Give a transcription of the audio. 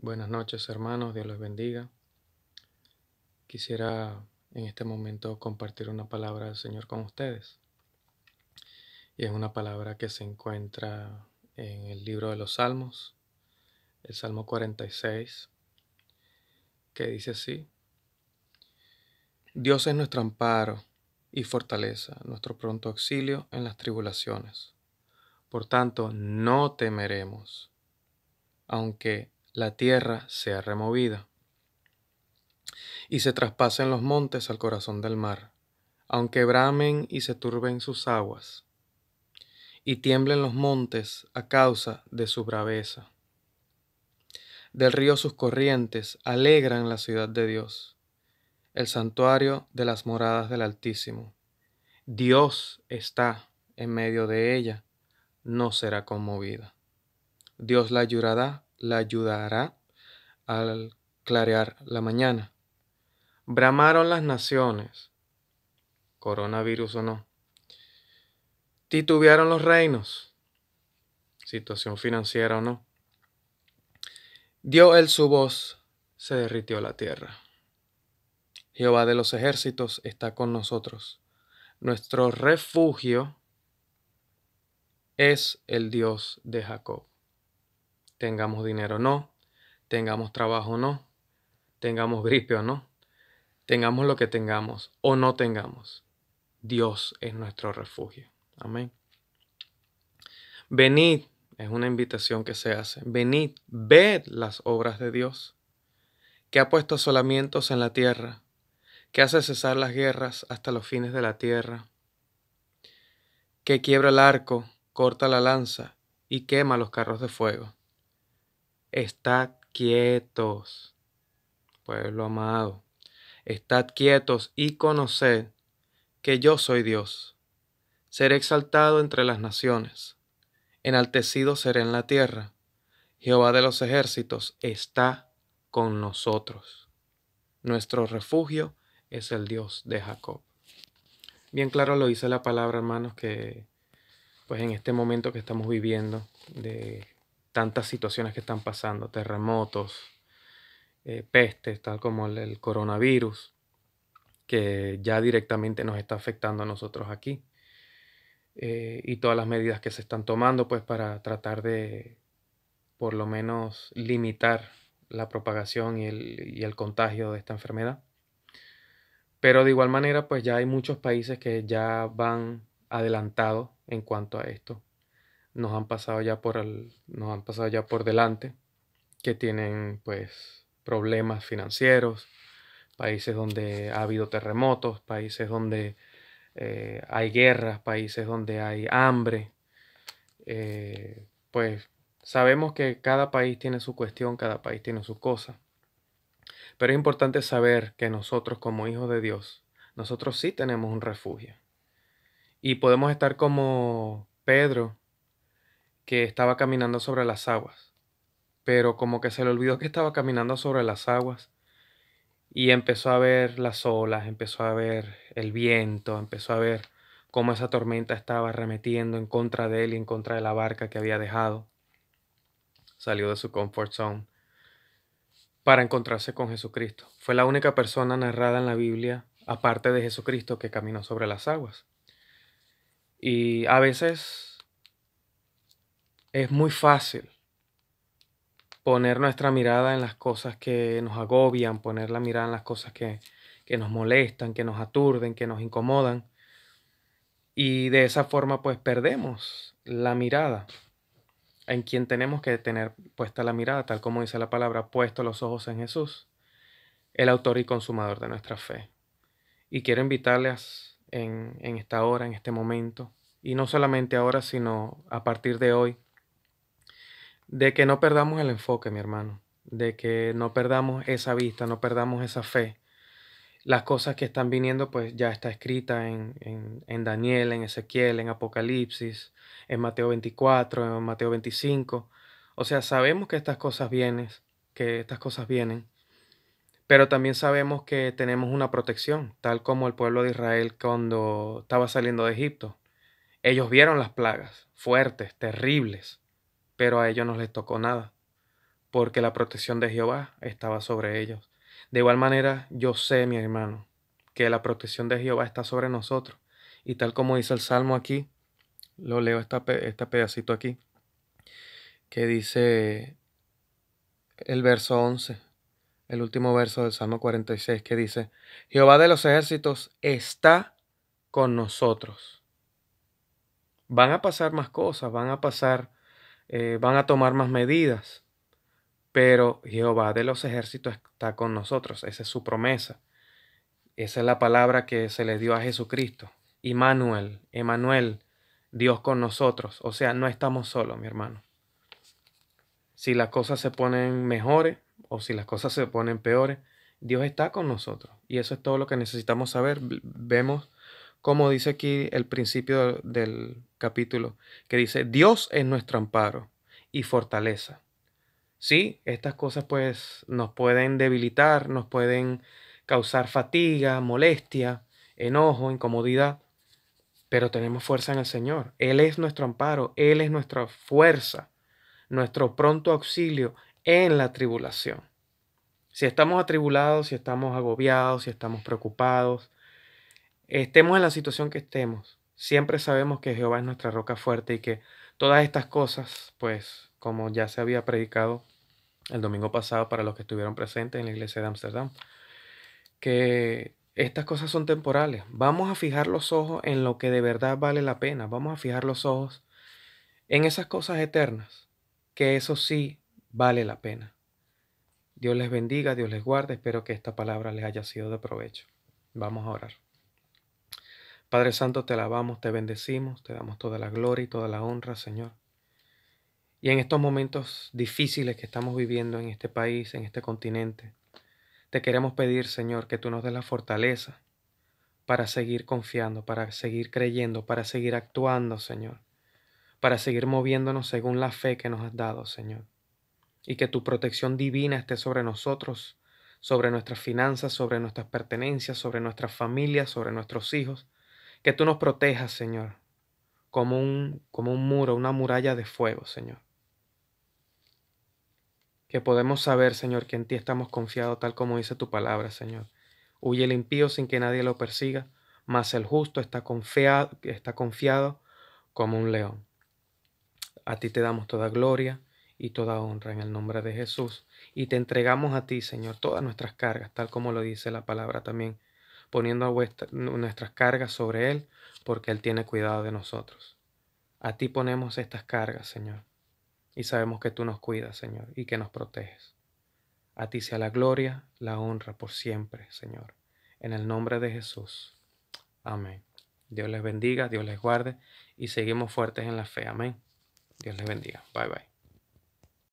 Buenas noches hermanos, Dios los bendiga. Quisiera en este momento compartir una palabra del Señor con ustedes. Y es una palabra que se encuentra en el libro de los Salmos, el Salmo 46, que dice así. Dios es nuestro amparo y fortaleza, nuestro pronto auxilio en las tribulaciones. Por tanto, no temeremos, aunque la tierra sea removida y se traspasen los montes al corazón del mar, aunque bramen y se turben sus aguas, y tiemblen los montes a causa de su braveza. Del río sus corrientes alegran la ciudad de Dios, el santuario de las moradas del Altísimo. Dios está en medio de ella, no será conmovida. Dios la ayudará la ayudará al clarear la mañana. Bramaron las naciones, coronavirus o no. Titubearon los reinos, situación financiera o no. Dio él su voz, se derritió la tierra. Jehová de los ejércitos está con nosotros. Nuestro refugio es el Dios de Jacob tengamos dinero o no, tengamos trabajo o no, tengamos gripe o no, tengamos lo que tengamos o no tengamos. Dios es nuestro refugio. Amén. Venid, es una invitación que se hace. Venid, ved las obras de Dios, que ha puesto asolamientos en la tierra, que hace cesar las guerras hasta los fines de la tierra, que quiebra el arco, corta la lanza y quema los carros de fuego. Estad quietos, pueblo amado. Estad quietos y conoced que yo soy Dios. Seré exaltado entre las naciones, enaltecido seré en la tierra. Jehová de los ejércitos está con nosotros. Nuestro refugio es el Dios de Jacob. Bien claro lo dice la palabra, hermanos, que pues en este momento que estamos viviendo de tantas situaciones que están pasando, terremotos, eh, pestes, tal como el, coronavirus, que ya directamente nos está afectando a nosotros aquí, eh, y todas las medidas que se están tomando, pues para tratar de, por lo menos, limitar la propagación y el, y el contagio de esta enfermedad. Pero de igual manera, pues ya hay muchos países que ya van adelantados en cuanto a esto nos han pasado ya por nos han pasado ya por delante que tienen pues problemas financieros, países donde ha habido terremotos, países donde eh, hay guerras, países donde hay hambre. Eh, pues sabemos que cada país tiene su cuestión, cada país tiene su cosa. Pero es importante saber que nosotros como hijos de Dios, nosotros sí tenemos un refugio. Y podemos estar como Pedro que estaba caminando sobre las aguas, pero como que se le olvidó que estaba caminando sobre las aguas y empezó a ver las olas, empezó a ver el viento, empezó a ver cómo esa tormenta estaba arremetiendo en contra de él y en contra de la barca que había dejado. Salió de su comfort zone para encontrarse con Jesucristo. Fue la única persona narrada en la Biblia, aparte de Jesucristo, que caminó sobre las aguas. Y a veces es muy fácil poner nuestra mirada en las cosas que nos agobian, poner la mirada en las cosas que, nos molestan, que nos aturden, que nos incomodan. Y de esa forma pues perdemos la mirada en quien tenemos que tener puesta la mirada, tal como dice la palabra, puesto los ojos en Jesús, el autor y consumador de nuestra fe. Y quiero invitarles en esta hora, en este momento, y no solamente ahora, sino a partir de hoy, de que no perdamos el enfoque, mi hermano, de que no perdamos esa vista, no perdamos esa fe. Las cosas que están viniendo, pues ya está escrita en, en, Daniel, en Ezequiel, en Apocalipsis, en Mateo 24, en Mateo 25. O sea, sabemos que estas cosas vienen, que estas cosas vienen, pero también sabemos que tenemos una protección, tal como el pueblo de Israel cuando estaba saliendo de Egipto. Ellos vieron las plagas fuertes, terribles, pero a ellos no les tocó nada, porque la protección de Jehová estaba sobre ellos. De igual manera, yo sé, mi hermano, que la protección de Jehová está sobre nosotros. Y tal como dice el Salmo aquí, lo leo este pedacito aquí, que dice el verso 11, el último verso del Salmo 46, que dice, Jehová de los ejércitos está con nosotros. Van a pasar más cosas, van a pasar eh, van a tomar más medidas, pero Jehová de los ejércitos está con nosotros, esa es su promesa, esa es la palabra que se le dio a Jesucristo, Immanuel, Emanuel, Dios con nosotros, o sea, no estamos solos, mi hermano. Si las cosas se ponen mejores o si las cosas se ponen peores, Dios está con nosotros. Y eso es todo lo que necesitamos saber. Vemos como dice aquí el principio del capítulo, que dice, Dios es nuestro amparo y fortaleza. Sí, estas cosas pues nos pueden debilitar, nos pueden causar fatiga, molestia, enojo, incomodidad, pero tenemos fuerza en el Señor. Él es nuestro amparo, Él es nuestra fuerza, nuestro pronto auxilio en la tribulación. Si estamos atribulados, si estamos agobiados, si estamos preocupados, Estemos en la situación que estemos, siempre sabemos que Jehová es nuestra roca fuerte y que todas estas cosas, pues como ya se había predicado el domingo pasado para los que estuvieron presentes en la iglesia de Amsterdam, que estas cosas son temporales. Vamos a fijar los ojos en lo que de verdad vale la pena, vamos a fijar los ojos en esas cosas eternas, que eso sí vale la pena. Dios les bendiga, Dios les guarde, espero que esta palabra les haya sido de provecho. Vamos a orar. Padre Santo, te alabamos, te bendecimos, te damos toda la gloria y toda la honra, Señor. Y en estos momentos difíciles que estamos viviendo en este país, en este continente, te queremos pedir, Señor, que tú nos des la fortaleza para seguir confiando, para seguir creyendo, para seguir actuando, Señor, para seguir moviéndonos según la fe que nos has dado, Señor. Y que tu protección divina esté sobre nosotros, sobre nuestras finanzas, sobre nuestras pertenencias, sobre nuestras familias, sobre nuestros hijos, que tú nos protejas, Señor, como un, como un muro, una muralla de fuego, Señor. Que podemos saber, Señor, que en ti estamos confiados tal como dice tu palabra, Señor. Huye el impío sin que nadie lo persiga, mas el justo está confiado, está confiado como un león. A ti te damos toda gloria y toda honra en el nombre de Jesús. Y te entregamos a ti, Señor, todas nuestras cargas, tal como lo dice la palabra también poniendo nuestras cargas sobre Él, porque Él tiene cuidado de nosotros. A ti ponemos estas cargas, Señor, y sabemos que tú nos cuidas, Señor, y que nos proteges. A ti sea la gloria, la honra por siempre, Señor. En el nombre de Jesús. Amén. Dios les bendiga, Dios les guarde y seguimos fuertes en la fe. Amén. Dios les bendiga. Bye bye.